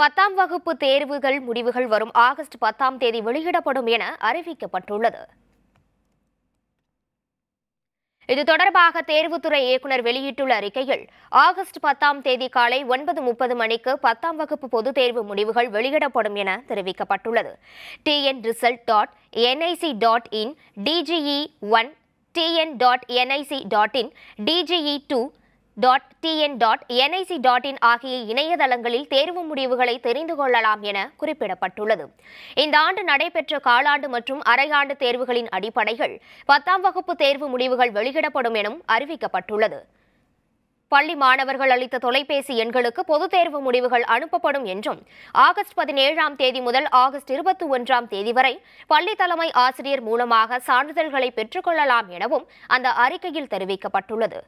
பத்தாம் வகுப்பு தேர்வுகள் முடிவுகள் வரும் ஆகஸ்ட் பத்தாம் தேதி வெளியிடப்படும் என அறிவிக்கப்பட்டுள்ளது இது தொடர்பாக தேர்வுத்துறை இயக்குநர் வெளியிட்டுள்ள அறிக்கையில் ஆகஸ்ட் பத்தாம் தேதி காலை ஒன்பது முப்பது மணிக்கு பத்தாம் வகுப்பு பொதுத் தேர்வு முடிவுகள் வெளியிடப்படும் என தெரிவிக்கப்பட்டுள்ளது TN result dot NIC dot in DGE one TN dot NIC dot in DGE two dot TN dot NIC dot in ஆகிய இணையதளங்களில் தேர்வு முடிவுகளை தெரிந்து கொள்ளலாம் என குறிப்பிடப்பட்டுள்ளது இந்த ஆண்டு நடைபெற்ற காலாண்டு மற்றும் அரையாண்டு தேர்வுகளின் அடிப்படைகள் பத்தாம் வகுப்பு தேர்வு முடிவுகள் வெளியிடப்படும் எனும் அறிவிக்கப்பட்டுள்ளது பள்ளி மாணவர்கள் அளித்த தொலைபேசி எண்களுக்கு பொதுத் தேர்வு முடிவுகள் அனுப்பப்படும் என்றும் ஆகஸ்ட் பதினேழாம் தேதி முதல் ஆகஸ்ட் இருபத்தி ஒன்றாம் தேதி வரை பள்ளி தலைமை ஆசிரியர் மூலமாக சான்றிதழ்களை பெற்றுக்கொள்ளலாம் எனவும் அந்த அறிக்கையில் தெரிவிக்கப்பட்டுள்ளது